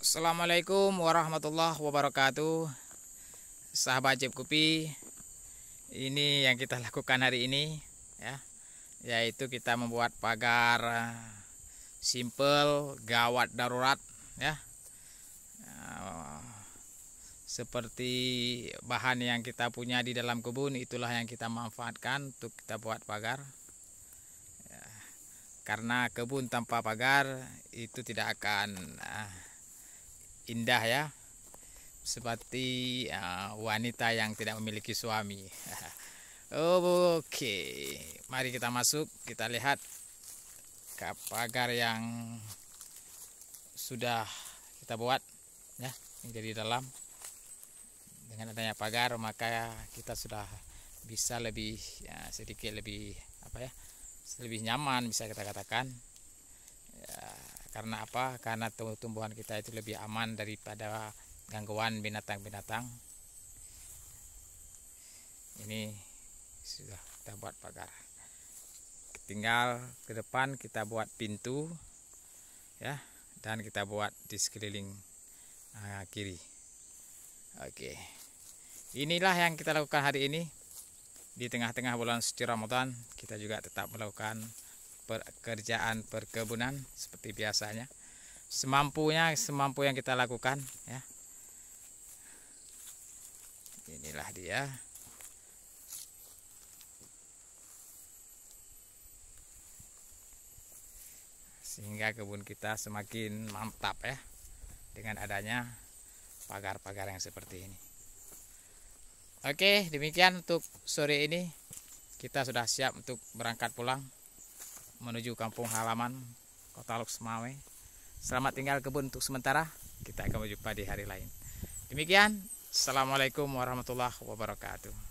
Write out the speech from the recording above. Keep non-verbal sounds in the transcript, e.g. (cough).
Assalamualaikum warahmatullahi wabarakatuh Sahabat Cep Kupi Ini yang kita lakukan hari ini ya Yaitu kita membuat pagar eh, Simple gawat darurat ya eh, Seperti bahan yang kita punya di dalam kebun Itulah yang kita manfaatkan untuk kita buat pagar ya, Karena kebun tanpa pagar itu tidak akan uh, indah ya seperti uh, wanita yang tidak memiliki suami (laughs) oke okay. mari kita masuk kita lihat pagar yang sudah kita buat ya menjadi dalam dengan adanya pagar maka kita sudah bisa lebih ya, sedikit lebih apa ya lebih nyaman bisa kita katakan karena apa karena tumbuhan kita itu lebih aman daripada gangguan binatang-binatang ini sudah kita buat pagar tinggal ke depan kita buat pintu ya dan kita buat di sekeliling uh, kiri oke inilah yang kita lakukan hari ini di tengah-tengah bulan suci Ramadan kita juga tetap melakukan pekerjaan perkebunan seperti biasanya semampunya semampu yang kita lakukan ya inilah dia sehingga kebun kita semakin mantap ya dengan adanya pagar-pagar yang seperti ini oke demikian untuk sore ini kita sudah siap untuk berangkat pulang menuju kampung halaman Kota Lok Semawe. Selamat tinggal kebun untuk sementara. Kita akan berjumpa di hari lain. Demikian. Assalamualaikum warahmatullahi wabarakatuh.